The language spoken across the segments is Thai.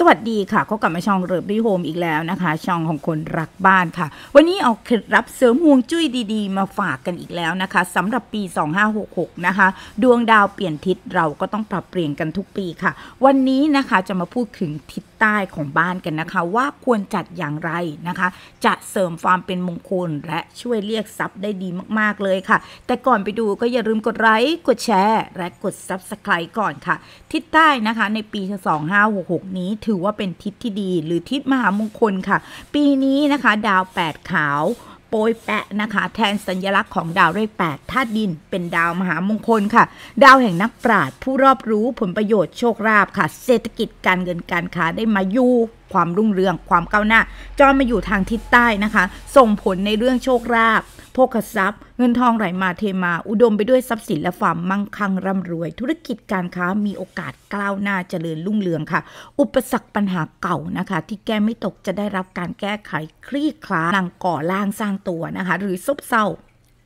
สวัสดีค่ะก็กลับมาช่องเริ่บรีโฮมอีกแล้วนะคะ ช่องของคนรักบ้านค่ะ วันนี้เอาเคล็ดลับเสริมห่วงจุ้ยดีๆ มาฝากกันอีกแล้วนะคะสำหรับปี 2566 นะคะ ดวงดาวเปลี่ยนทิศเราก็ต้องปรับเปลี่ยนกันทุกปีค่ะ วันนี้นะคะจะมาพูดถึงทิศใต้ของบ้านกันนะคะ ว่าควรจัดอย่างไรนะคะ จะเสริมความเป็นมงคลและช่วยเรียกทรัพย์ได้ดีมากๆเลยค่ะ แต่ก่อนไปดูก็อย่าลืมกดไลค์กดแชร์และกด Subscribe ก่อนค่ะ ทิศใต้นะคะในปี 2566 นี้ถือว่าเป็นทิศที่ดี หรือทิศมหามงคลค่ะ ปีนี้นะคะดาว 8 ขาวโปยแปะนะคะแทนสัญลักษณ์ของดาวเลขแปดธาตุดินเป็นดาวมหามงคลค่ะ ดาวแห่งนักปราชญ์ผู้รอบรู้ผลประโยชน์โชคลาภค่ะ เศรษฐกิจการเงินการค้าได้มาอยู่ความรุ่งเรืองความก้าวหน้าจอนมา อยู่ทางทิศใต้นะคะ ส่งผลในเรื่องโชคลาภโภคทรัพย์ เงินทองไหลมาเทมา อุดมไปด้วยทรัพย์สินและความมั่งคั่งร่ำรวย ธุรกิจการค้ามีโอกาสก้าวหน้า เจริญรุ่งเรืองค่ะ อุปสรรคปัญหาเก่านะคะ ที่แก้ไม่ตกจะได้รับการแก้ไขคลี่คลายนังก่อล่างสร้างตัวนะคะ หรือซบเซา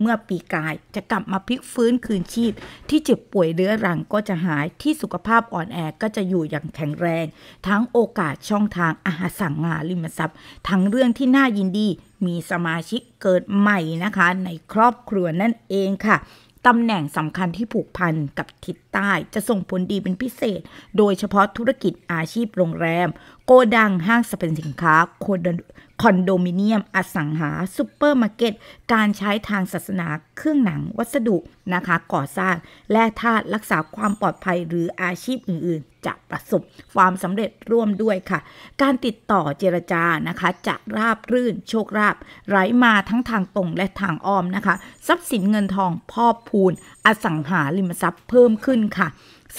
เมื่อปีกายจะกลับมาพลิกฟื้นคืนชีพ ที่เจ็บป่วยเรื้อรังก็จะหายที่สุขภาพอ่อนแอก็จะอยู่อย่างแข็งแรง ทั้งโอกาสช่องทางอาหารสั่งงานริมทรัพย์ ทั้งเรื่องที่น่ายินดีมีสมาชิกเกิดใหม่นะคะในครอบครัวนั่นเองค่ะ ตำแหน่งสำคัญที่ผูกพันกับทิศใต้จะส่งผลดีเป็นพิเศษ โดยเฉพาะธุรกิจอาชีพโรงแรมโกดังห้างสรรพสินค้าโคคอนโดมิเนียมอสังหาซูเปอร์มาร์เก็ต การใช้ทางศาสนาเครื่องหนังวัสดุนะคะก่อสร้าง และท่ารักษาความปลอดภัยหรืออาชีพอื่น ๆ จะประสบ ความสำเร็จร่วมด้วยค่ะ การติดต่อเจรจานะคะ จะราบรื่น โชคราบไหลมาทั้งทางตรงและทางอ้อมนะคะ ทรัพย์สินเงินทองพ่อพูนอสังหาริมทรัพย์เพิ่มขึ้นค่ะ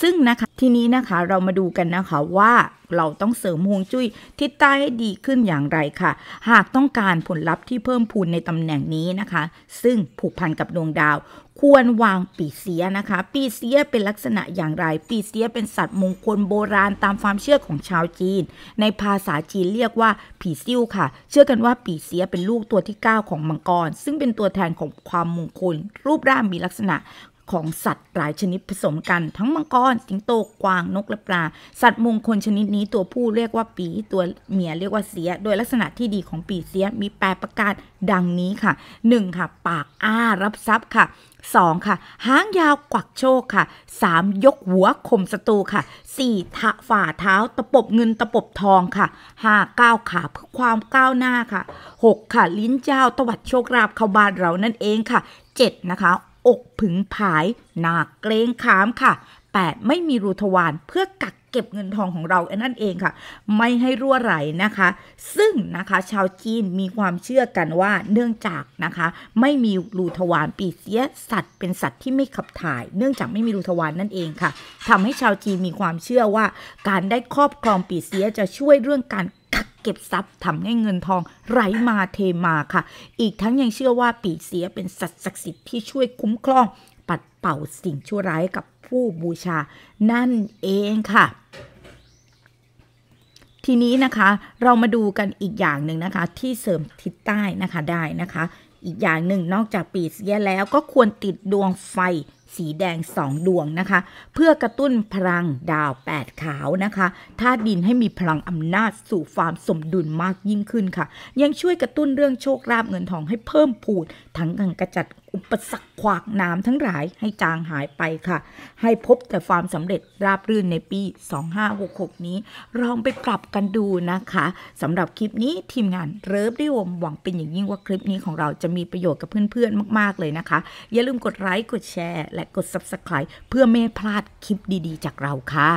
ซึ่งนะคะทีนี้นะคะเรามาดูกันนะคะว่าเราต้องเสริมฮวงจุ้ยทิศใต้ให้ดีขึ้นอย่างไรค่ะ หากต้องการผลลัพธ์ที่เพิ่มพูนในตำแหน่งนี้นะคะ ซึ่งผูกพันกับดวงดาว ควรวางปีเสียนะคะปีเสียเป็นลักษณะอย่างไร ปีเสียเป็นสัตว์มงคลโบราณตามความเชื่อของชาวจีน ในภาษาจีนเรียกว่าผีซิ่วค่ะ เชื่อกันว่าปีเสียเป็นลูกตัวที่9ของมังกร ซึ่งเป็นตัวแทนของความมงคลรูปร่างมีลักษณะของสัตว์หลายชนิดผสมกัน ทั้งมังกรสิงโตกวาง นกและปลา สัตว์มงคลชนิดนี้ตัวผู้เรียกว่าปีตัวเมียเรียกว่าเสีย โดยลักษณะที่ดีของปีเสียมีแปดประการดังนี้ค่ะ 1. ค่ะ ปากอ้ารับทรัพย์ค่ะ 2. ค่ะหางยาวกวักโชคค่ะ 3. ยกหัวข่มศัตรูค่ะ 4. ทะฝ่าเท้าตะปบเงินตะปบทองค่ะ 5. ก้าวขาเพื่อความก้าวหน้าค่ะ 6. ค่ะ ลิ้นเจ้าตวัดโชคราบเข้าบ้านเรานั่นเองค่ะ 7. นะคะอกผึงผายหนาเกรงขามค่ะแ่ไม่มีรูทวารเพื่อกักเก็บเงินทองของเราอนั่นเองค่ะ ไม่ให้รั่วไหลนะคะ ซึ่งนะคะชาวจีนมีความเชื่อกันว่าเนื่องจากนะคะ ไม่มีรูทวารปีเสียสัตว์เป็นสัตว์ที่ไม่ขับถ่าย เนื่องจากไม่มีรูทวารนนั่นเองค่ะ ทำให้ชาวจีนมีความเชื่อว่าการได้ครอบครองปีเสียจะช่วยเรื่องการเก็บทรัพย์ทำให้เงินทอง ไหลมาเทมาค่ะ อีกทั้งยังเชื่อว่าปีเสียเป็นสัตว์ศักดิ์สิทธิ์ที่ช่วยคุ้มครองปัดเป่าสิ่งชั่วร้ายกับผู้บูชานั่นเองค่ะ ทีนี้นะคะเรามาดูกันอีกอย่างหนึ่งนะคะที่เสริมทิศใต้นะคะ ได้นะคะ อีกอย่างหนึ่งนอกจากปีเสียแล้วก็ควรติดดวงไฟสีแดง2ดวงนะคะ เพื่อกระตุ้นพลังดาว 8 ขาวนะคะธาตุดินให้มีพลังอำนาจสู่ความสมดุลมากยิ่งขึ้นค่ะ ยังช่วยกระตุ้นเรื่องโชคลาภเงินทองให้เพิ่มพูนทั้งการกระจัดอุปสรรคขวากน้ำทั้งหลายให้จางหายไปค่ะ ให้พบแต่ความสำเร็จราบรื่นในปี 2566 นี้ลองไปปรับกันดูนะคะสำหรับคลิปนี้ทีมงานเริฟได้วมหวังเป็นอย่างยิ่งว่าคลิปนี้ของเราจะมีประโยชน์กับเพื่อนๆ มาก ๆ เลยนะคะ อย่าลืมกดไลค์ กดแชร์ และกด Subscribe เพื่อไม่พลาดคลิปดีๆ จากเราค่ะ